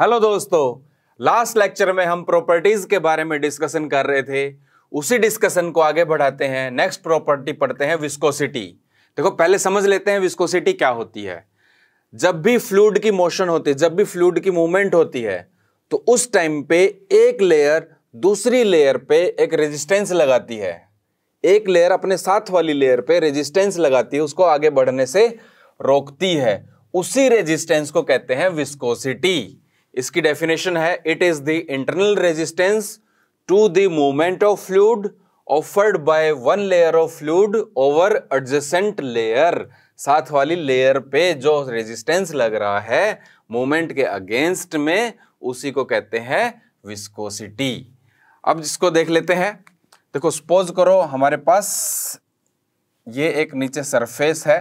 hello दोस्तों last lecture में हम प्रॉपर्टीज के बारे में डिस्कशन कर रहे थे उसी डिस्कशन को आगे बढ़ाते हैं नेक्स्ट प्रॉपर्टी पढ़ते हैं विस्कोसिटी देखो पहले समझ लेते हैं विस्कोसिटी क्या होती है जब भी फ्लूड की मोशन होती है जब भी फ्लूड की मूवमेंट होती है तो उस टाइम पे एक लेयर दूसरी लेयर पे एक रेजिस्टेंस लगाती है एक लेयर अपने साथ वाली लेयर पे रेजिस्टेंस लगाती है उसको आगे बढ़ने से रोकती है उसी रेजिस्टेंस को कहते हैं विस्कोसिटी इसकी डेफिनेशन है it is the internal resistance to the movement of fluid offered by one layer of fluid over adjacent layer साथ वाली लेयर पे जो रेजिस्टेंस लग रहा है मूवमेंट के अगेंस्ट में उसी को कहते हैं विस्कोसिटी अब जिसको देख लेते हैं देखो सपोज करो हमारे पास ये एक नीचे सरफेस है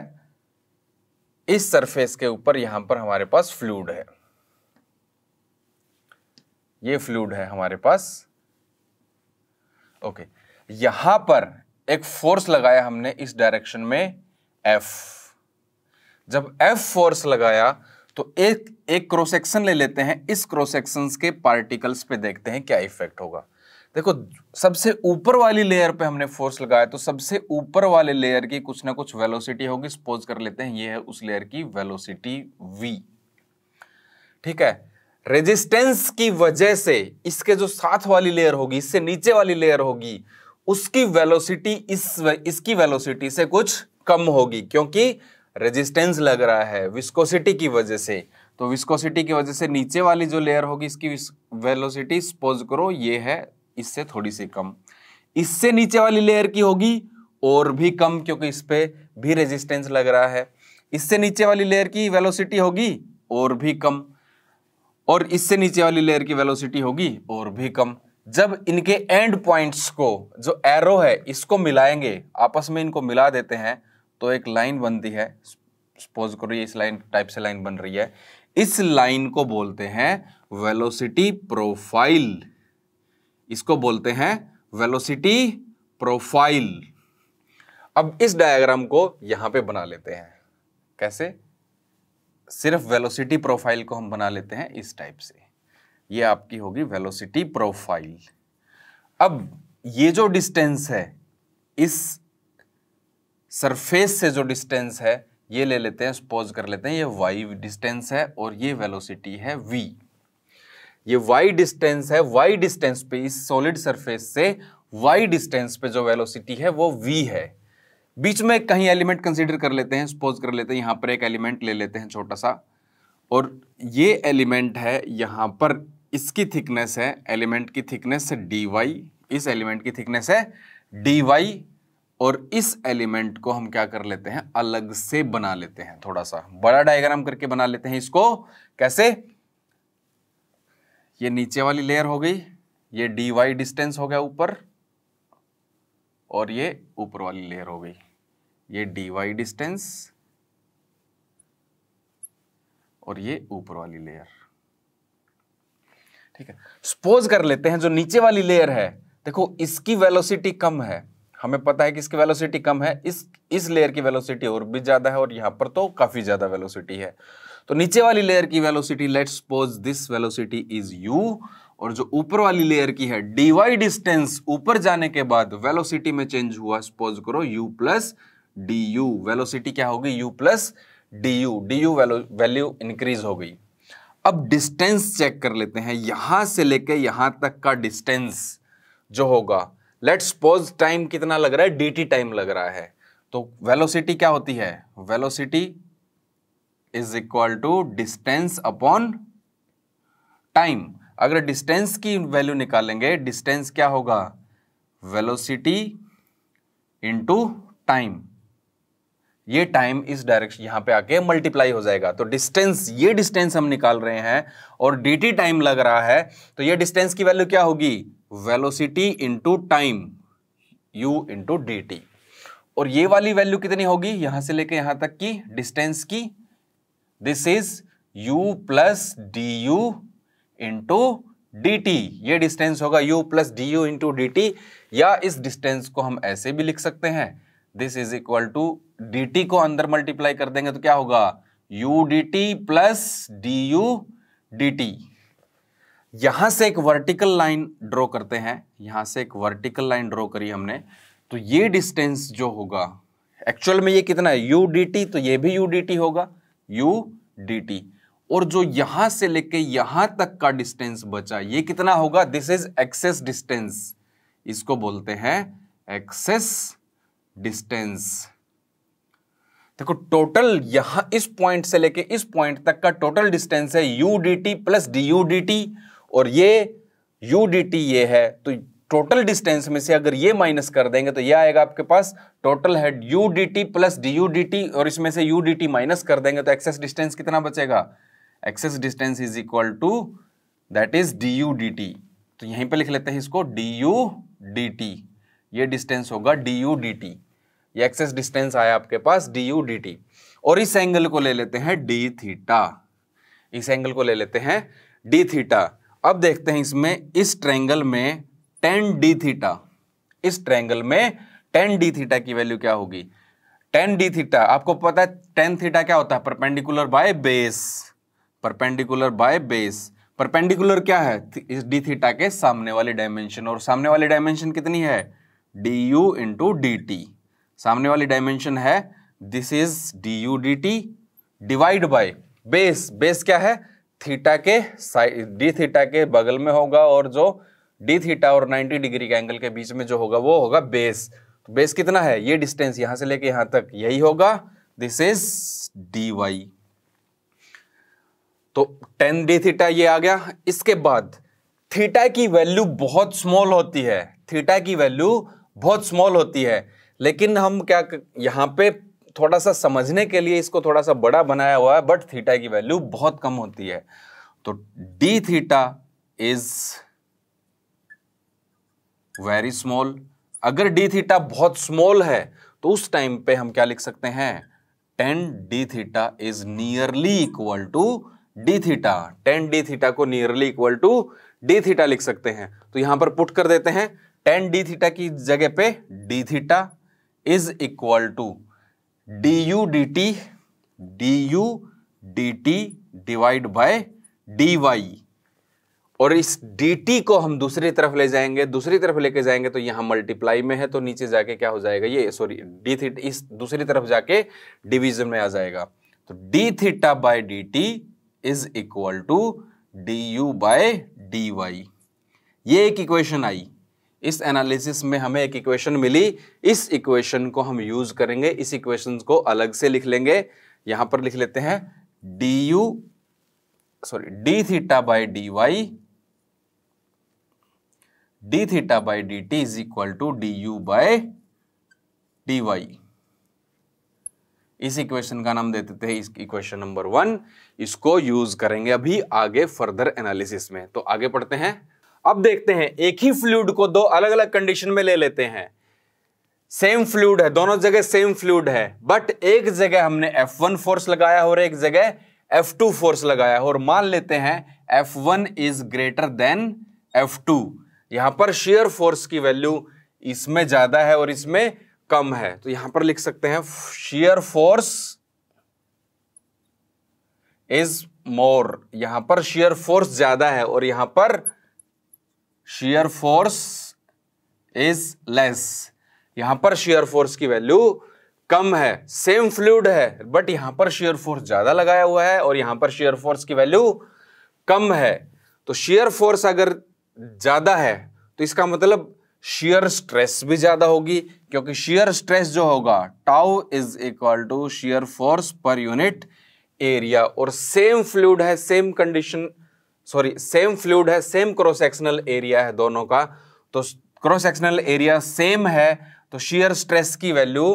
इस सरफेस के ऊपर यहां पर हमारे पास फ्लूड है ये फ्लूड है हमारे पास ओके यहां पर एक फोर्स लगाया हमने इस डायरेक्शन में एफ जब एफ फोर्स लगाया तो एक एक क्रॉस सेक्शन ले लेते हैं इस क्रॉस सेक्शन के पार्टिकल्स पे देखते हैं क्या इफेक्ट होगा देखो सबसे ऊपर वाली लेयर पे हमने फोर्स लगाया तो सबसे ऊपर वाले लेयर की कुछ ना कुछ वेलोसिटी होगी सपोज कर लेते हैं ये है उस लेयर की वेलोसिटी वी ठीक है रेजिस्टेंस की वजह से इसके जो साथ वाली लेयर होगी इससे नीचे वाली लेयर होगी उसकी वेलोसिटी इस इसकी वेलोसिटी से कुछ कम होगी क्योंकि रेजिस्टेंस लग रहा है विस्कोसिटी की वजह से तो विस्कोसिटी की वजह से नीचे वाली जो लेयर होगी इसकी वेलोसिटी सपोज करो ये है इससे थोड़ी सी कम इससे नीचे वाली लेयर की होगी और भी कम क्योंकि इस पर भी रेजिस्टेंस लग रहा है इससे नीचे वाली लेयर की वेलोसिटी होगी और भी कम और इससे नीचे वाली लेयर की वेलोसिटी होगी और भी कम जब इनके एंड पॉइंट्स को जो एरो है इसको मिलाएंगे आपस में इनको मिला देते हैं तो एक लाइन बनती है सपोज करो ये इस लाइन टाइप से लाइन बन रही है इस लाइन को बोलते हैं वेलोसिटी प्रोफाइल इसको बोलते हैं वेलोसिटी प्रोफाइल अब इस डायग्राम को यहां पे बना लेते हैं कैसे सिर्फ वेलोसिटी प्रोफाइल को हम बना लेते हैं इस टाइप से ये आपकी होगी वेलोसिटी प्रोफाइल अब ये जो डिस्टेंस है इस सरफेस से जो डिस्टेंस है ये ले लेते हैं सपोज कर लेते हैं ये वाई डिस्टेंस है और ये वेलोसिटी है वी ये वाई डिस्टेंस है वाई डिस्टेंस पे इस सॉलिड सरफेस से वाई डिस्टेंस पे जो वेलोसिटी है वो वी है बीच में कहीं एलिमेंट कंसीडर कर लेते हैं सपोज कर लेते हैं यहाँ पर एक एलिमेंट ले लेते हैं छोटा सा और ये एलिमेंट है यहाँ पर इसकी थिकनेस है एलिमेंट की थिकनेस है डी वाई इस एलिमेंट की थिकनेस है डी वाई और इस एलिमेंट को हम क्या कर लेते हैं अलग से बना लेते हैं थोड़ा सा बड़ा डायग्राम करके बना लेते हैं इसको कैसे ये नीचे वाली लेयर हो गई ये डी वाई डिस्टेंस हो गया ऊपर और ये ऊपर वाली लेयर हो गई ये डी वाई डिस्टेंस और ये ऊपर वाली लेयर ठीक है सपोज कर लेते हैं जो नीचे वाली लेयर है देखो इसकी वेलोसिटी कम है हमें पता है कि इसकी वेलोसिटी कम है इस इस लेयर की वेलोसिटी और भी ज़्यादा है और यहां पर तो काफ़ी ज़्यादा वेलोसिटी है तो नीचे वाली लेयर की velocity let suppose this velocity is U और जो ऊपर वाली लेयर की है डीवाई डिस्टेंस ऊपर जाने के बाद वेलोसिटी में चेंज हुआ सपोज करो U plus D U velocity क्या होगी U plus D you D U value increase हो गई अब डिस्टेंस चेक कर लेते हैं यहाँ से लेके यहाँ तक का डिस्टेंस जो होगा लेट्स पोज टाइम कितना लग रहा है डी टी टाइम लग रहा है तो वेलोसिटी क्या होती है velocity is equal to distance upon time अगर डिस्टेंस की वैल्यू निकालेंगे डिस्टेंस क्या होगा वेलोसिटी इंटू टाइम ये टाइम इस डायरेक्शन यहाँ पे आके मल्टीप्लाई हो जाएगा तो डिस्टेंस ये डिस्टेंस हम निकाल रहे हैं और डी टी टाइम लग रहा है तो ये डिस्टेंस की वैल्यू क्या होगी velocity into time U into D T और ये वाली वैल्यू कितनी होगी यहां से लेके यहां तक की डिस्टेंस की this is u plus D you into D T ये डिस्टेंस होगा u plus D you into D T या इस डिस्टेंस को हम ऐसे भी लिख सकते हैं this is equal to D को अंदर मल्टीप्लाई कर देंगे तो क्या होगा U D T plus D U D T यहां से एक वर्टिकल लाइन ड्रॉ करते हैं यहां से एक वर्टिकल लाइन ड्रॉ करी हमने तो ये डिस्टेंस जो होगा एक्चुअल में ये कितना है यू डी टी तो ये भी यू डी टी होगा यू डी टी और जो यहां से लेके यहां तक का डिस्टेंस बचा ये कितना होगा दिस इज एक्सेस डिस्टेंस इसको बोलते हैं एक्सेस डिस्टेंस देखो टोटल यहां इस पॉइंट से लेके इस पॉइंट तक का टोटल डिस्टेंस है U D T plus D U D T और ये यू डी टी ये है तो टोटल डिस्टेंस में से अगर ये माइनस कर देंगे तो ये आएगा आपके पास टोटल है U D T plus D U D T और इसमें से यू डी टी माइनस कर देंगे तो एक्सेस डिस्टेंस कितना बचेगा excess distance is equal to that is D U D T तो यहीं पर लिख लेते हैं इसको डी यू डी टी ये डिस्टेंस होगा डी यू डी टी ये एक्सेस डिस्टेंस आया आपके पास डी यू डी टी और इस एंगल को ले लेते हैं डी थीटा इस एंगल को ले लेते हैं डी थीटा अब देखते हैं इसमें इस ट्रैंगल में टेन डी थीटा इस ट्रैंगल में टेन डी थीटा की वैल्यू क्या होगी टेन डी थीटा आपको पता है टेन थीटा क्या होता है perpendicular by base perpendicular by base perpendicular क्या है इस डी थीटा के सामने वाली डायमेंशन और सामने वाली डायमेंशन कितनी है D you into D T सामने वाली डायमेंशन है this is D U D T divide by base base क्या है थीटा के साइड डी थीटा के बगल में होगा और जो डी थीटा और 90 डिग्री के एंगल के बीच में जो होगा वो होगा बेस तो बेस कितना है ये डिस्टेंस यहां से लेके यहां तक यही होगा दिस इज डी वाई तो टेन डी थीटा ये आ गया इसके बाद थीटा की वैल्यू बहुत स्मॉल होती है थीटा की वैल्यू बहुत स्मॉल होती है लेकिन हम क्या यहाँ पे थोड़ा सा समझने के लिए इसको थोड़ा सा बड़ा बनाया हुआ है बट थीटा की वैल्यू बहुत कम होती है तो D theta is very small अगर डी थीटा बहुत स्मॉल है तो उस टाइम पे हम क्या लिख सकते हैं tan D theta is nearly equal to D theta tan D theta को nearly equal to D theta लिख सकते हैं तो यहां पर पुट कर देते हैं टेन डी थीटा की जगह पे D theta is equal to D U D T D U D T divide by D Y और इस डी टी को हम दूसरी तरफ ले जाएंगे दूसरी तरफ लेके जाएंगे तो यहां मल्टीप्लाई में है तो नीचे जाके क्या हो जाएगा ये सॉरी डी थीट इस दूसरी तरफ जाके डिवीजन में आ जाएगा तो D theta by D T is equal to D you by D Y ये एक इक्वेशन आई इस एनालिसिस में हमें एक इक्वेशन मिली इस इक्वेशन को हम यूज करेंगे इस इक्वेशन को अलग से लिख लेंगे यहां पर लिख लेते हैं d u sorry d theta by d y d theta by d T is equal to D you by D Y इस इक्वेशन का नाम देते थे इस इक्वेशन नंबर वन इसको यूज करेंगे अभी आगे फर्दर एनालिसिस में तो आगे पढ़ते हैं अब देखते हैं एक ही फ्लूड को दो अलग अलग कंडीशन में ले लेते हैं सेम फ्लूड है दोनों जगह सेम फ्लूड है बट एक जगह हमने एफ वन फोर्स लगाया और एक जगह एफ टू फोर्स लगाया और मान लेते हैं F one is greater than F two यहां पर शेयर फोर्स की वैल्यू इसमें ज्यादा है और इसमें कम है तो यहां पर लिख सकते हैं शेयर फोर्स इज मोर यहां पर शेयर फोर्स ज्यादा है और यहां पर शेयर फोर्स इज लेस यहां पर शेयर फोर्स की वैल्यू कम है सेम फ्लूड है बट यहां पर शेयर फोर्स ज्यादा लगाया हुआ है और यहां पर शेयर फोर्स की वैल्यू कम है तो शेयर फोर्स अगर ज्यादा है तो इसका मतलब शेयर स्ट्रेस भी ज्यादा होगी क्योंकि शेयर स्ट्रेस जो होगा tau is equal to shear force पर यूनिट एरिया और सेम फ्लूड है same condition sorry same fluid है सेम क्रॉस सेक्शनल एरिया है दोनों का तो क्रॉस सेक्शनल एरिया सेम है तो शेयर स्ट्रेस की वैल्यू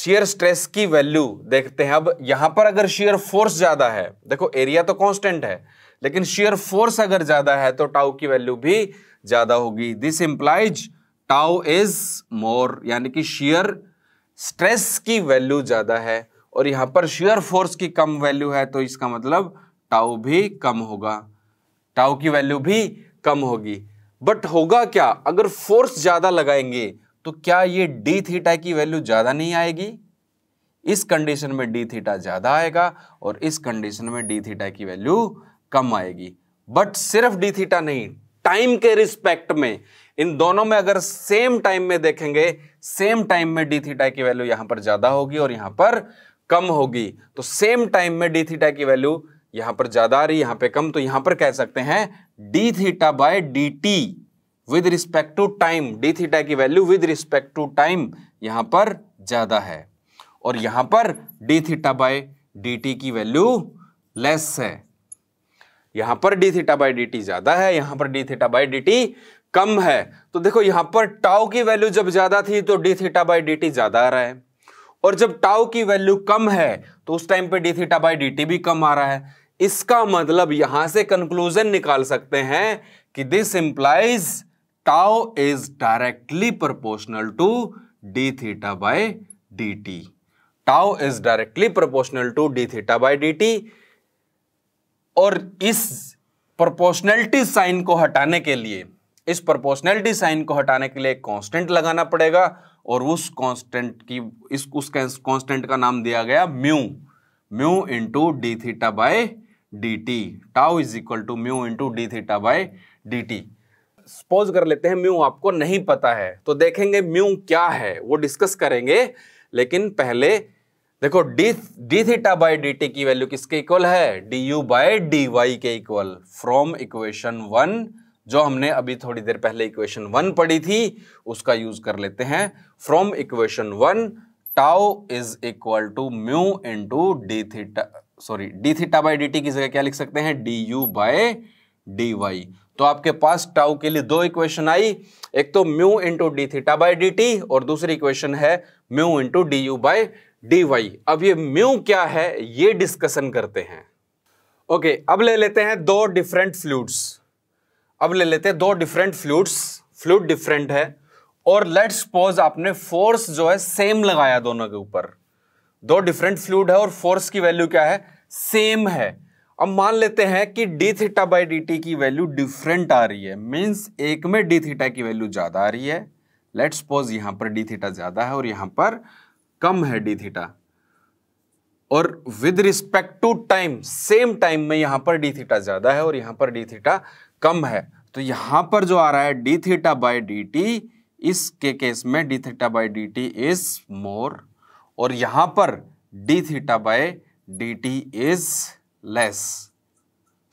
शेयर स्ट्रेस की वैल्यू देखते हैं अब यहां पर अगर शेयर फोर्स ज्यादा है देखो एरिया तो कांस्टेंट है लेकिन शेयर फोर्स अगर ज्यादा है तो टाउ की वैल्यू भी ज्यादा होगी this implies tau is more यानी कि शेयर स्ट्रेस की वैल्यू ज्यादा है और यहां पर शेयर फोर्स की कम वैल्यू है तो इसका मतलब टाउ भी कम होगा टाउ की वैल्यू भी कम होगी बट होगा क्या अगर फोर्स ज़्यादा लगाएंगे तो क्या ये डी थीटा की वैल्यू ज़्यादा नहीं आएगी इस कंडीशन में डी थीटा ज़्यादा आएगा और इस कंडीशन में डी थीटा की वैल्यू कम आएगी बट सिर्फ डी थीटा नहीं टाइम के रिस्पेक्ट में इन दोनों में अगर सेम टाइम में देखेंगे सेम टाइम में डी थीटा की वैल्यू यहां पर ज्यादा होगी और यहां पर कम होगी तो सेम टाइम में डी थीटा की वैल्यू यहां पर ज़्यादा आ रही यहां पे कम तो यहां पर कह सकते हैं d theta by D t with respect to time d theta की value with respect to time यहां पर ज़्यादा है और यहां पर d theta by D t की वैल्यू लेस है यहां पर d theta by d t ज़्यादा है यहां पर d theta by d t कम है तो देखो यहां पर टाओ की वैल्यू जब ज़्यादा थी तो D theta by d t ज़्यादा आ रहा है और जब टाओ की वैल्यू कम है तो उस टाइम पे D theta by d t भी कम आ रहा है इसका मतलब यहां से कंक्लूजन निकाल सकते हैं कि this implies tau is directly proportional to D theta by D t tau is directly proportional to D theta by D T और इस प्रोपोर्शनलिटी साइन को हटाने के लिए इस प्रोपोर्शनलिटी साइन को हटाने के लिए कांस्टेंट लगाना पड़ेगा और उस कांस्टेंट की इस उस कांस्टेंट का नाम दिया गया mu mu into d theta by D t tau is equal to mu into d theta by d t suppose कर लेते हैं म्यू आपको नहीं पता है तो देखेंगे म्यू क्या है वो डिस्कस करेंगे लेकिन पहले देखो d d theta by d t की वैल्यू किसके इक्वल है D u by d y के इक्वल फ्रॉम इक्वेशन वन जो हमने अभी थोड़ी देर पहले इक्वेशन वन पढ़ी थी उसका यूज कर लेते हैं from equation one tau is equal to mu into d theta sorry d theta by d की जगह क्या लिख सकते हैं डी यू बाय तो आपके पास टाउ के लिए दो इक्वेशन आई एक तो mu into d theta by d T और दूसरी इक्वेशन है mu into d u by d y अब ये म्यू क्या है ये डिस्कशन करते हैं ओके अब ले लेते हैं दो डिफरेंट फ्लूड्स अब ले लेते हैं दो डिफरेंट फ्लूड्स फ्लूड डिफरेंट है और लेट्स सपोज आपने फोर्स जो है सेम लगाया दोनों के ऊपर दो डिफरेंट फ्लूड है और फोर्स की वैल्यू क्या है सेम है अब मान लेते हैं कि d theta by d t की वैल्यू डिफरेंट आ रही है मीन्स एक में डी थीटा की वैल्यू ज़्यादा आ रही है लेट्स सपोज यहां पर डी थीटा ज़्यादा है और यहां पर कम है डी थीटा और with respect to time same time में यहां पर डी थीटा ज़्यादा है और यहां पर डी थीटा कम है तो यहां पर जो आ रहा है d theta by d t इसके केस में d theta by d T is more और यहां पर d theta by D T is less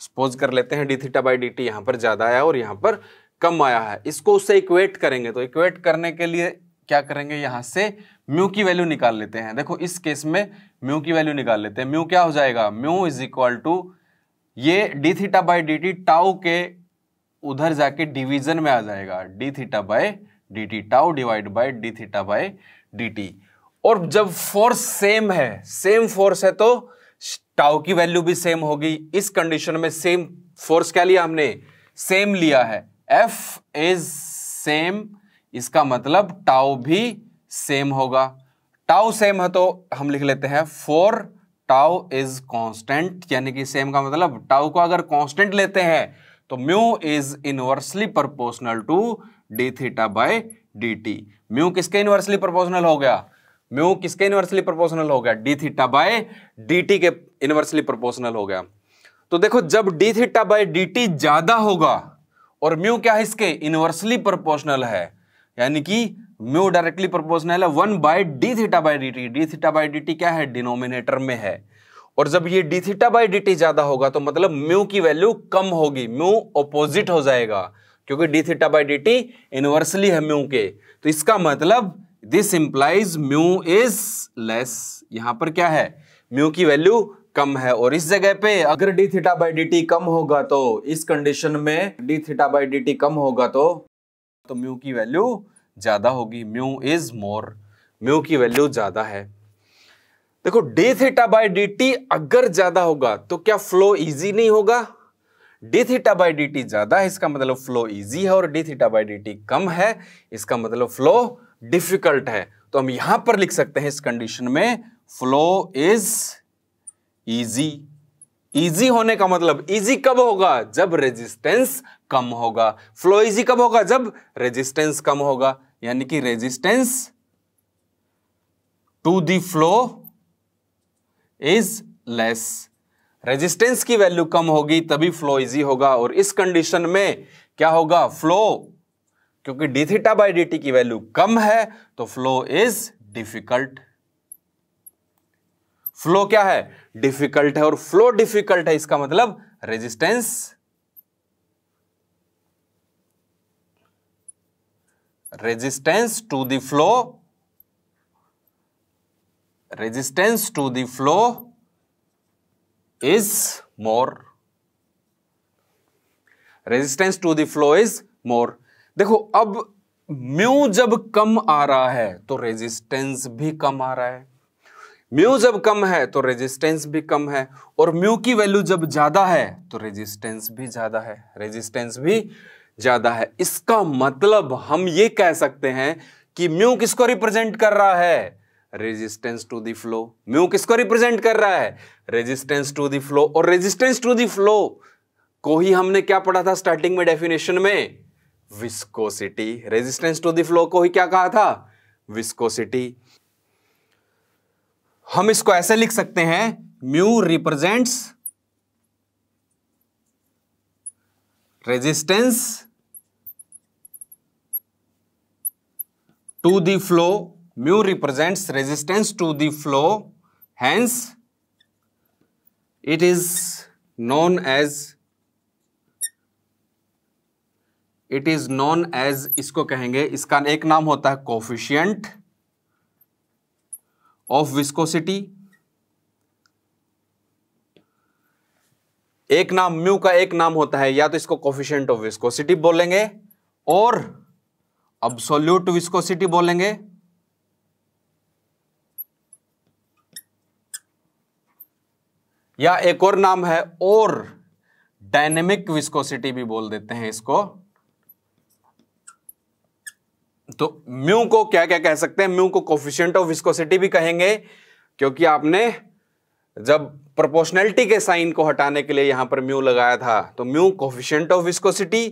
suppose कर लेते हैं d theta by d T यहां पर ज़्यादा आया और यहां पर कम आया है इसको उससे इक्वेट करेंगे तो इक्वेट करने के लिए क्या करेंगे यहां से म्यू की वैल्यू निकाल लेते हैं देखो इस केस में म्यू की वैल्यू निकाल लेते हैं म्यू क्या हो जाएगा म्यू इज इक्वल टू ये d theta by d t tau के उधर जाके डिवीजन में आ जाएगा d theta by D t tau divide by d theta by D T और जब फोर्स सेम है सेम फोर्स है तो टाउ की वैल्यू भी सेम होगी इस कंडीशन में सेम फोर्स क्या लिया हमने सेम लिया है एफ इज सेम इसका मतलब टाउ भी सेम होगा टाउ सेम है तो हम लिख लेते हैं फोर टाउ इज कांस्टेंट यानी कि सेम का मतलब टाउ को अगर कांस्टेंट लेते हैं तो mu is inversely proportional to D theta by D t mu किसके इनवर्सली प्रोपोर्शनल हो गया म्यू किसके इनवर्सली प्रोपोर्शनल हो गया d theta by D t के इनवर्सली प्रोपोर्शनल हो गया तो देखो जब d theta by D t ज्यादा होगा और म्यू क्या है इसके इनवर्सली प्रोपोर्शनल है यानी कि म्यू डायरेक्टली प्रोपोर्शनल है one by d theta by D T d theta by D t क्या है डिनोमिनेटर में है और जब ये d theta by D t ज्यादा होगा तो मतलब म्यू की वैल्यू कम होगी म्यू ऑपोजिट हो जाएगा क्योंकि d theta by D t inversely है म्यू के तो इसका मतलब this implies mu is less यहां पर क्या है म्यू की वैल्यू कम है और इस जगह पे अगर D theta by d t कम होगा तो इस कंडीशन में d theta by d t कम होगा तो तो म्यू की वैल्यू ज्यादा होगी म्यू इज मोर म्यू की वैल्यू ज्यादा है देखो d theta by d t अगर ज्यादा होगा तो क्या फ्लो इजी नहीं होगा d theta by d t ज़्यादा है इसका मतलब फ्लो इजी है और d theta by d t कम है इसका मतलब फ्लो डिफिकल्ट है तो हम यहां पर लिख सकते हैं इस कंडीशन में फ्लो इज इजी इजी होने का मतलब इजी कब होगा जब रेजिस्टेंस कम होगा फ्लो इजी कब होगा जब रेजिस्टेंस कम होगा यानी कि resistance to the flow is less resistance की वैल्यू कम होगी तभी फ्लो इजी होगा और इस कंडीशन में क्या होगा फ्लो क्योंकि डी थीटा बाई डी की वैल्यू कम है तो फ्लो इज डिफिकल्ट फ्लो क्या है डिफिकल्ट है और फ्लो डिफिकल्ट है इसका मतलब resistance resistance to the flow resistance to the flow is more resistance to the flow is more देखो अब म्यू जब कम आ रहा है तो रेजिस्टेंस भी कम आ रहा है म्यू जब कम है तो रेजिस्टेंस भी कम है और म्यू की वैल्यू जब ज्यादा है तो रेजिस्टेंस भी ज्यादा है रेजिस्टेंस भी ज्यादा है इसका मतलब हम ये कह सकते हैं कि म्यू किसको रिप्रेजेंट कर रहा है resistance to the flow mu किसको रिप्रेजेंट कर रहा है रेजिस्टेंस टू दी फ्लो और रेजिस्टेंस टू दी फ्लो को ही हमने क्या पढ़ा था स्टार्टिंग में डेफिनेशन में viscosity resistance to the flow को ही क्या कहा था विस्कोसिटी हम इसको ऐसे लिख सकते हैं mu represents resistance to the flow mu represents resistance to the flow hence it is known as it is known as इसको कहेंगे इसका एक नाम होता है कोफिशियंट ऑफ विस्कोसिटी एक नाम म्यू का एक नाम होता है या तो इसको कोफिशियंट ऑफ विस्कोसिटी बोलेंगे और अब्सोल्यूट विस्कोसिटी बोलेंगे या एक और नाम है और डायनेमिक विस्कोसिटी भी बोल देते हैं इसको तो म्यू को क्या क्या कह सकते हैं म्यू को कोफिशियंट ऑफ विस्कोसिटी भी कहेंगे क्योंकि आपने जब प्रोपोर्शनैलिटी के साइन को हटाने के लिए यहां पर म्यू लगाया था तो म्यू कोफिशियंट ऑफ विस्कोसिटी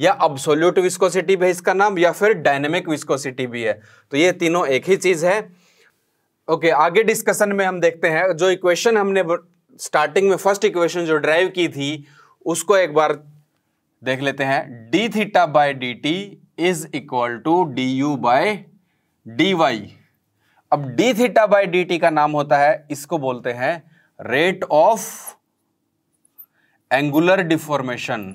या अब्सोल्यूट विस्कोसिटी भी इसका नाम या फिर डायनेमिक विस्कोसिटी भी है तो ये तीनों एक ही चीज है ओके okay, आगे डिस्कशन में हम देखते हैं जो इक्वेशन हमने स्टार्टिंग में फर्स्ट इक्वेशन जो ड्राइव की थी उसको एक बार देख लेते हैं d theta by D T is equal to D you by D y अब d theta by D t का नाम होता है इसको बोलते हैं रेट ऑफ एंगुलर डिफॉर्मेशन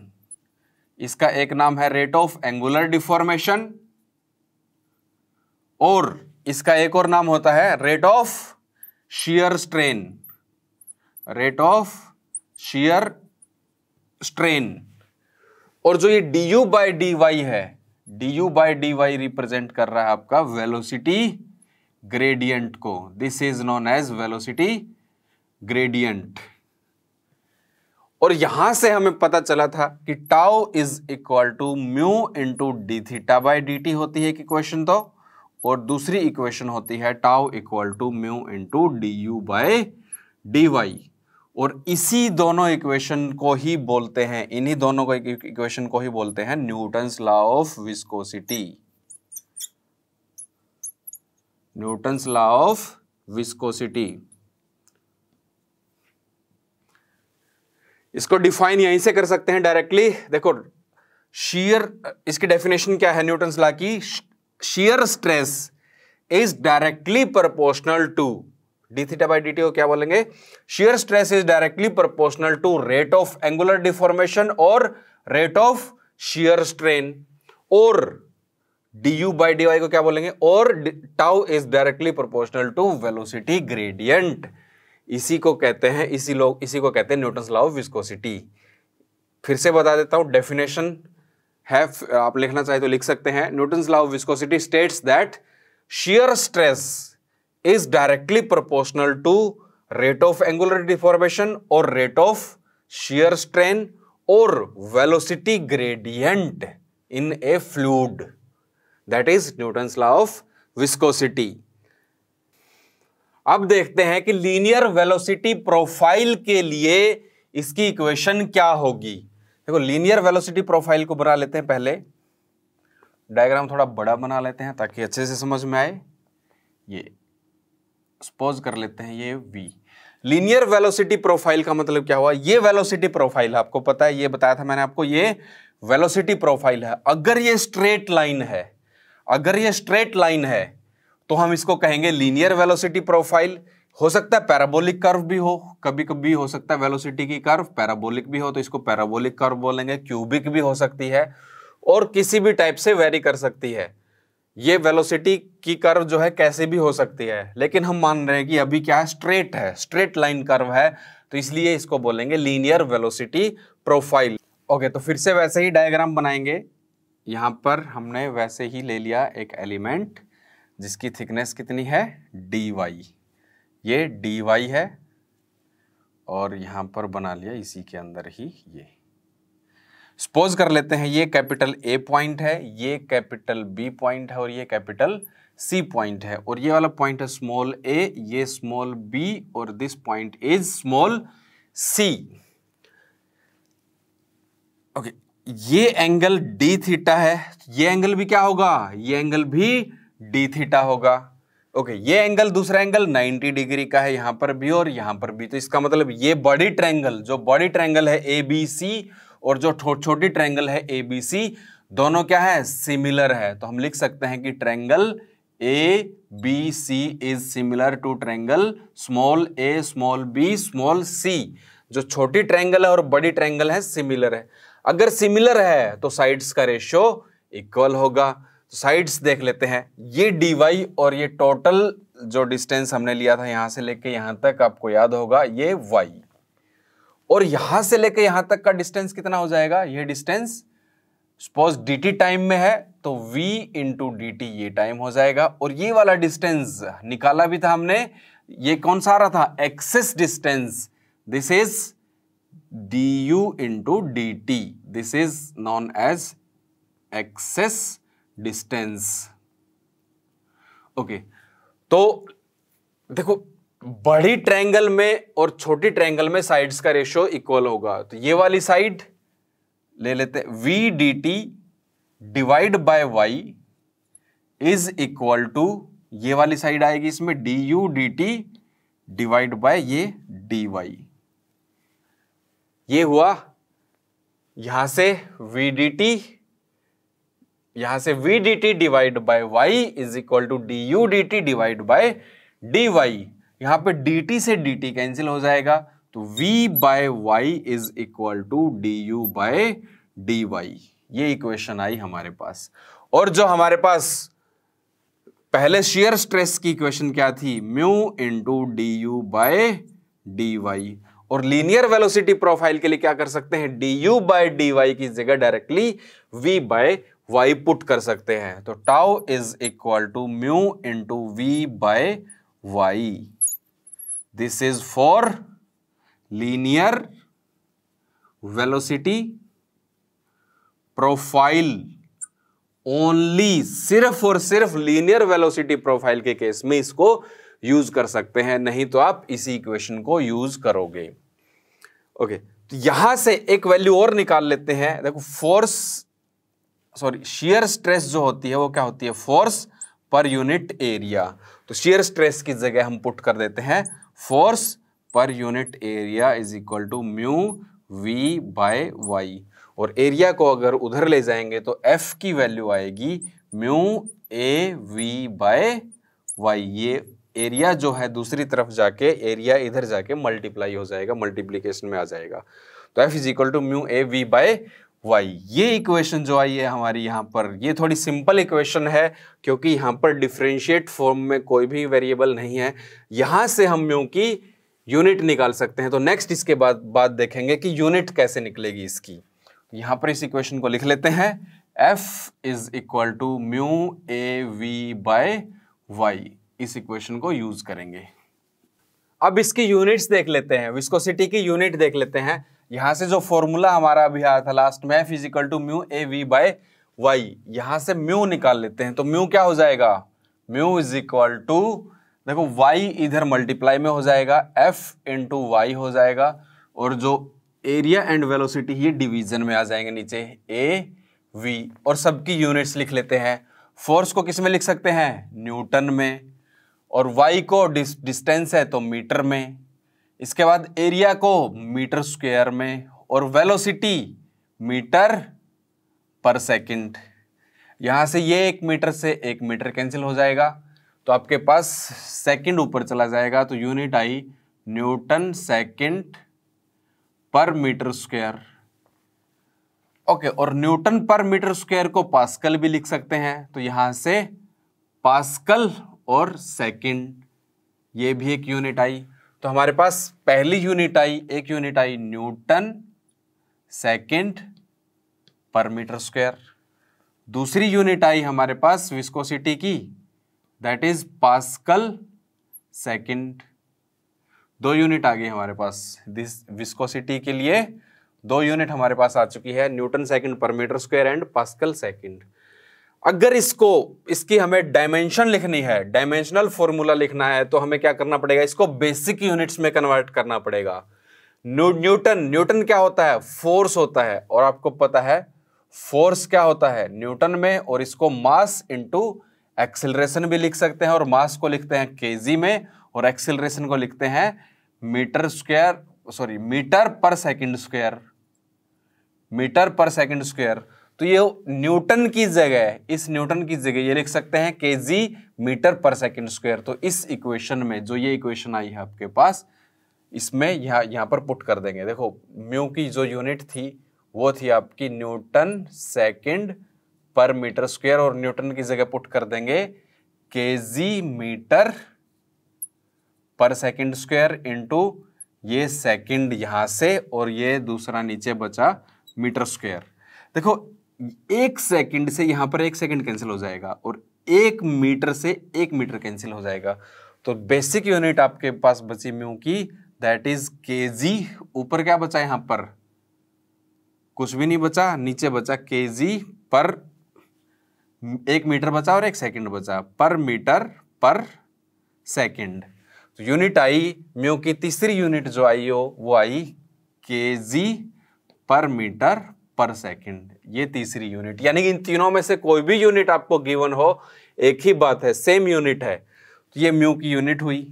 इसका एक नाम है रेट ऑफ एंगुलर डिफॉर्मेशन और इसका एक और नाम होता है rate of shear strain rate of shear strain और जो ये d u by d y है D u by d y represent कर रहा है आपका वेलोसिटी ग्रेडियंट को this is known as velocity gradient और यहां से हमें पता चला था कि tau is equal to mu into d theta by d t होती है एक इक्वेशन तो और दूसरी इक्वेशन होती है tau equal to mu into d u by d Y और इसी दोनों इक्वेशन को ही बोलते हैं इन्हीं दोनों को इक्वेशन को ही बोलते हैं Newton's law of viscosity Newton's law of viscosity इसको डिफाइन यहीं से कर सकते हैं डायरेक्टली देखो शीयर इसकी डेफिनेशन क्या है न्यूटन्स लॉ की shear stress is directly proportional to D theta by d t को क्या बोलेंगे shear stress is directly proportional to rate of angular deformation और रेट ऑफ शेयर स्ट्रेन और d u by d y को क्या बोलेंगे और tau is directly proportional to velocity gradient इसी को कहते हैं इसी लोग इसी को कहते हैं न्यूटन लॉ ऑफ विस्कोसिटी फिर से बता देता हूं डेफिनेशन है आप लिखना चाहे तो लिख सकते हैं Newton law of viscosity states that shear stress is directly proportional to rate of angular deformation और रेट ऑफ शियर स्ट्रेन और velocity gradient in a fluid that is Newton's law of viscosity अब देखते हैं कि linear velocity profile के लिए इसकी equation क्या होगी देखो लीनियर वेलोसिटी प्रोफाइल को बना लेते हैं पहले डायग्राम थोड़ा बड़ा बना लेते हैं ताकि अच्छे से समझ में आए ये सपोज कर लेते हैं ये वी लीनियर वेलोसिटी प्रोफाइल का मतलब क्या हुआ ये वेलोसिटी प्रोफाइल है आपको पता है ये बताया था मैंने आपको ये वेलोसिटी प्रोफाइल है अगर ये स्ट्रेट लाइन है अगर ये स्ट्रेट लाइन है तो हम इसको कहेंगे लीनियर वेलोसिटी प्रोफाइल हो सकता है पैराबोलिक कर्व भी हो कभी कभी हो सकता है वेलोसिटी की कर्व पैराबोलिक भी हो तो इसको पैराबोलिक कर्व बोलेंगे क्यूबिक भी हो सकती है और किसी भी टाइप से वेरी कर सकती है ये वेलोसिटी की कर्व जो है कैसे भी हो सकती है लेकिन हम मान रहे हैं कि अभी क्या है स्ट्रेट है स्ट्रेट लाइन कर्व है तो इसलिए इसको बोलेंगे लीनियर वेलोसिटी प्रोफाइल ओके तो फिर से वैसे ही डायग्राम बनाएंगे यहाँ पर हमने वैसे ही ले लिया एक एलिमेंट जिसकी थिकनेस कितनी है डी वाई ये डी वाई है और यहाँ पर बना लिया इसी के अंदर ही ये सपोज कर लेते हैं ये कैपिटल ए पॉइंट है ये कैपिटल बी पॉइंट है और ये कैपिटल सी पॉइंट है और ये वाला पॉइंट है स्मॉल ए ये स्मॉल बी और this point is small c okay ये एंगल डी थीटा है ये एंगल भी क्या होगा ये एंगल भी डी थीटा होगा ओके okay, ये एंगल दूसरा एंगल 90 डिग्री का है यहां पर भी और यहां पर भी तो इसका मतलब ये बॉडी ट्रायंगल जो बॉडी ट्रायंगल है ए बी सी और जो छोटी ट्रैंगल है ए बी सी दोनों क्या है सिमिलर है तो हम लिख सकते हैं कि triangle A B C is similar to triangle small a small b small c जो छोटी ट्रैंगल है और बड़ी ट्रैंगल है सिमिलर है अगर सिमिलर है तो साइड्स का रेशियो इक्वल होगा तो साइड्स देख लेते हैं ये डी वाई और ये टोटल जो डिस्टेंस हमने लिया था यहाँ से लेके यहाँ तक आपको याद होगा ये वाई और यहां से लेकर यहां तक का डिस्टेंस कितना हो जाएगा यह डिस्टेंस सपोज डीटी टाइम में है तो v इंटू डी ये टाइम हो जाएगा और ये वाला डिस्टेंस निकाला भी था हमने ये कौन सा आ रहा था excess distance this is D you into D t this is known as excess distance okay तो देखो बड़ी ट्रायंगल में और छोटी ट्रायंगल में साइड्स का रेशियो इक्वल होगा तो ये वाली साइड ले लेते v d T divide by y is equal to ये वाली साइड आएगी इसमें d U D T divide by ये डी वाई ये हुआ यहां से वी डी टी यहां से v d T divide by y is equal to D U D T divide by D y यहां पे dt से dt कैंसिल हो जाएगा तो v by y is equal to D you by D Y ये equation आई हमारे पास और जो हमारे पास पहले शेयर स्ट्रेस की इक्वेशन क्या थी mu into d you by D Y और लीनियर वेलोसिटी प्रोफाइल के लिए क्या कर सकते हैं d you by D y की जगह directly v by y put कर सकते हैं तो tau is equal to mu into v by y this is for linear velocity profile only सिर्फ और सिर्फ लीनियर वेलोसिटी प्रोफाइल के केस में इसको यूज कर सकते हैं नहीं तो आप इसी इक्वेशन को यूज करोगे ओके तो यहां से एक वैल्यू और निकाल लेते हैं देखो फोर्स सॉरी शेयर स्ट्रेस जो होती है वो क्या होती है फोर्स पर यूनिट एरिया तो शेयर स्ट्रेस की जगह हम पुट कर देते हैं फोर्स पर unit area is equal to mu v by y और एरिया को अगर उधर ले जाएंगे तो एफ की वैल्यू आएगी mu A v by y ये एरिया जो है दूसरी तरफ जाके एरिया इधर जाके मल्टीप्लाई हो जाएगा मल्टीप्लीकेशन में आ जाएगा तो F is equal to mu A v by y ये इक्वेशन जो आई है हमारी यहाँ पर ये थोड़ी सिंपल इक्वेशन है क्योंकि यहाँ पर डिफ्रेंशिएट फॉर्म में कोई भी वेरिएबल नहीं है यहाँ से हम म्यू की यूनिट निकाल सकते हैं तो नेक्स्ट इसके बाद बात देखेंगे कि यूनिट कैसे निकलेगी इसकी यहाँ पर इस इक्वेशन को लिख लेते हैं F is equal to mu A v by y इस इक्वेशन को यूज करेंगे अब इसकी यूनिट्स देख लेते हैं विस्कोसिटी की यूनिट देख लेते हैं यहाँ से जो फॉर्मूला हमारा अभी आया था लास्ट में physical to mu A v by y यहाँ से म्यू निकाल लेते हैं तो म्यू क्या हो जाएगा म्यू इज इक्वल टू देखो वाई इधर मल्टीप्लाई में हो जाएगा एफ इंटू वाई हो जाएगा और जो एरिया एंड वेलोसिटी ये डिवीजन में आ जाएंगे नीचे ए वी और सबकी यूनिट्स लिख लेते हैं फोर्स को किस में लिख सकते हैं न्यूटन में और वाई को डिस्टेंस है तो मीटर में इसके बाद एरिया को मीटर स्क्वायर में और वेलोसिटी मीटर पर सेकंड यहां से ये एक मीटर से एक मीटर कैंसिल हो जाएगा तो आपके पास सेकंड ऊपर चला जाएगा तो यूनिट आई न्यूटन सेकंड पर मीटर स्क्वायर ओके और न्यूटन पर मीटर स्क्वायर को पास्कल भी लिख सकते हैं तो यहां से पास्कल और सेकंड ये भी एक यूनिट आई तो हमारे पास पहली यूनिट आई एक यूनिट आई न्यूटन सेकंड पर मीटर स्क्वायर दूसरी यूनिट आई हमारे पास विस्कोसिटी की दैट इज पास्कल सेकंड दो यूनिट आ गई हमारे पास दिस विस्कोसिटी के लिए दो यूनिट हमारे पास आ चुकी है न्यूटन सेकंड पर metre square and pascal second अगर इसको इसकी हमें डायमेंशन लिखनी है डायमेंशनल फॉर्मूला लिखना है तो हमें क्या करना पड़ेगा इसको बेसिक यूनिट्स में कन्वर्ट करना पड़ेगा न्यूटन न्यूटन क्या होता है फोर्स होता है और आपको पता है फोर्स क्या होता है न्यूटन में और इसको मास इंटू एक्सिलेशन भी लिख सकते हैं और मास को लिखते हैं के में और एक्सेलरेशन को लिखते हैं मीटर स्क्वेयर सॉरी मीटर पर सेकेंड स्क्वेयर मीटर पर सेकेंड स्क्वेयर तो ये न्यूटन की जगह इस न्यूटन की जगह ये लिख सकते हैं के जी मीटर पर सेकेंड स्क्वायर तो इस इक्वेशन में जो ये इक्वेशन आई है आपके पास इसमें यहाँ यहाँ पर पुट कर देंगे देखो म्यू की जो यूनिट थी वो थी आपकी न्यूटन सेकेंड पर मीटर स्क्वायर और न्यूटन की जगह पुट कर देंगे के जी मीटर पर सेकेंड स्क्वायर इंटू ये सेकेंड यहाँ से और ये दूसरा नीचे बचा मीटर स्क्वायर देखो एक सेकंड से यहां पर एक सेकंड कैंसिल हो जाएगा और एक मीटर से एक मीटर कैंसिल हो जाएगा तो बेसिक यूनिट आपके पास बची म्यू की दैट इज के जी ऊपर क्या बचा यहां पर कुछ भी नहीं बचा नीचे बचा के जी पर एक मीटर बचा और एक सेकंड बचा पर मीटर पर सेकंड तो यूनिट आई म्यू की तीसरी यूनिट जो आई हो वो आई के जी पर मीटर पर सेकंड ये तीसरी यूनिट यानी कि इन तीनों में से कोई भी यूनिट आपको गिवन हो एक ही बात है सेम यूनिट है तो ये म्यू की यूनिट हुई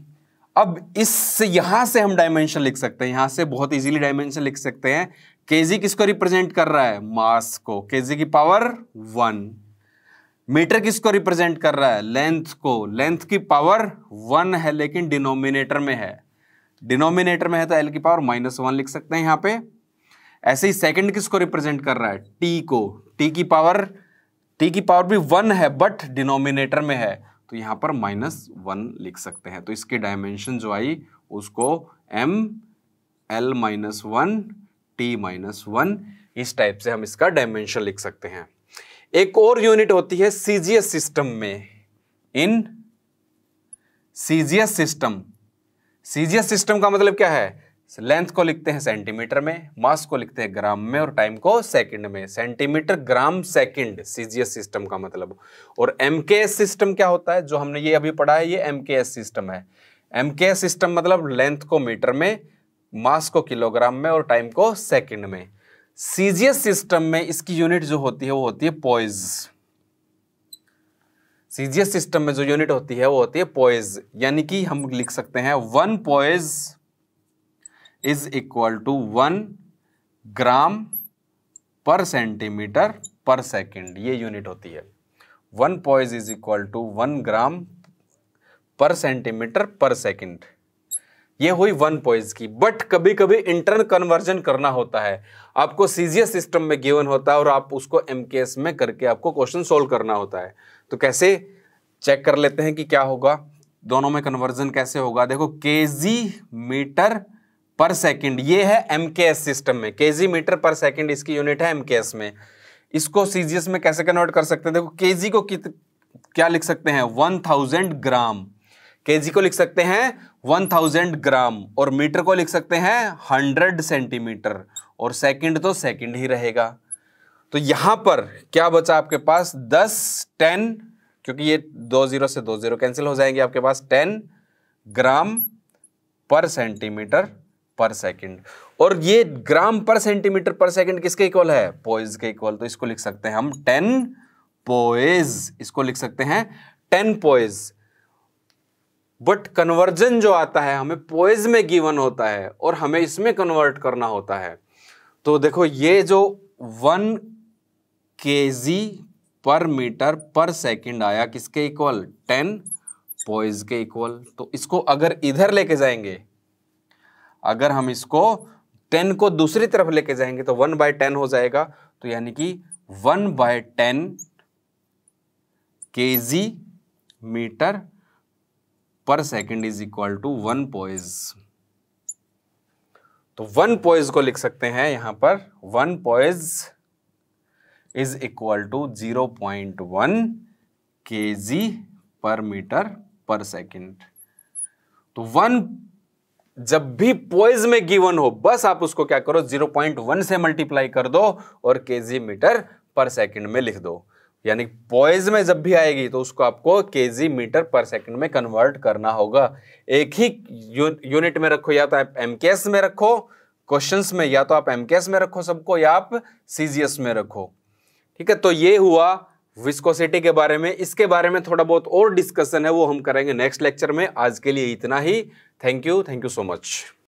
अब इस यहां से हम डायमेंशन लिख सकते हैं यहां से बहुत इजीली डायमेंशन लिख सकते हैं केजी किसको रिप्रेजेंट कर रहा है मास को केजी की पावर वन मीटर किसको रिप्रेजेंट कर रहा है लेंथ को लेंथ की पावर वन है लेकिन डिनोमिनेटर में है डिनोमिनेटर में है तो एल की पावर माइनस वन लिख सकते हैं यहां पे ऐसे ही सेकंड किसको रिप्रेजेंट कर रहा है टी को टी की पावर टी की पावर भी वन है बट डिनोमिनेटर में है तो यहां पर माइनस वन लिख सकते हैं तो इसकी डायमेंशन जो आई उसको M L minus one T minus one इस टाइप से हम इसका डायमेंशन लिख सकते हैं एक और यूनिट होती है सीजीएस सिस्टम में इन सीजीएस सिस्टम सीजीएस सिस्टम का मतलब क्या है लेंथ को लिखते हैं सेंटीमीटर में मास को लिखते हैं ग्राम में और टाइम को सेकंड में centimetre gram second CGS system का मतलब और एमकेएस सिस्टम क्या होता है जो हमने ये अभी पढ़ा है ये एमकेएस सिस्टम है एमकेएस सिस्टम मतलब लेंथ को मीटर में मास को किलोग्राम में और टाइम को सेकंड में सीजीएस सिस्टम में इसकी यूनिट जो होती है वो होती है पॉइज सीजीएस सिस्टम में जो यूनिट होती है वो होती है पॉइज यानी कि हम लिख सकते हैं one poise is equal to one gram पर सेंटीमीटर पर सेकेंड ये यूनिट होती है one poise is equal to one gram पर सेंटीमीटर पर सेकेंड ये हुई वन पॉइज की बट कभी कभी इंटरन कन्वर्जन करना होता है आपको सीजीएस सिस्टम में गिवन होता है और आप उसको एमकेएस में करके आपको क्वेश्चन सोल्व करना होता है तो कैसे चेक कर लेते हैं कि क्या होगा दोनों में कन्वर्जन कैसे होगा देखो के मीटर पर सेकंड ये है एम सिस्टम में के मीटर पर सेकंड इसकी यूनिट है एम में इसको सीजीएस में कैसे कन्वर्ट कर सकते हैं देखो के को कित क्या लिख सकते हैं वन थाउजेंड ग्राम केजी को लिख सकते हैं वन थाउजेंड ग्राम और मीटर को लिख सकते हैं हंड्रेड सेंटीमीटर और सेकंड तो सेकंड ही रहेगा तो यहां पर क्या बचा आपके पास दस टेन क्योंकि ये दो जीरो से दो जीरो कैंसिल हो जाएंगे आपके पास टेन ग्राम पर सेंटीमीटर पर सेकंड और ये ग्राम पर सेंटीमीटर पर सेकंड किसके इक्वल है पोइज के इक्वल तो इसको लिख सकते हैं हम टेन पोइज इसको लिख सकते हैं टेन पोइज बट कन्वर्जन जो आता है हमें पोइज में गिवन होता है और हमें इसमें कन्वर्ट करना होता है तो देखो ये जो वन के पर मीटर पर सेकंड आया किसके इक्वल टेन पोइज के इक्वल तो इसको अगर इधर लेके जाएंगे अगर हम इसको टेन को दूसरी तरफ लेके जाएंगे तो वन बाय टेन हो जाएगा तो यानी कि one by ten k g metre पर second is equal to one poise तो वन पॉइज को लिख सकते हैं यहां पर one poise is equal to zero point one k g पर मीटर पर सेकेंड तो वन जब भी पॉइज में गिवन हो बस आप उसको क्या करो 0.1 से मल्टीप्लाई कर दो और के मीटर पर सेकंड में लिख दो यानी पॉइज में जब भी आएगी तो उसको आपको के मीटर पर सेकंड में कन्वर्ट करना होगा एक ही यूनिट में रखो या तो आप एम में रखो क्वेश्चन में या तो आप एम में रखो सबको या आप सी में रखो ठीक है तो ये हुआ विस्कोसिटी के बारे में इसके बारे में थोड़ा बहुत और डिस्कशन है वो हम करेंगे नेक्स्ट लेक्चर में आज के लिए इतना ही thank you thank you so much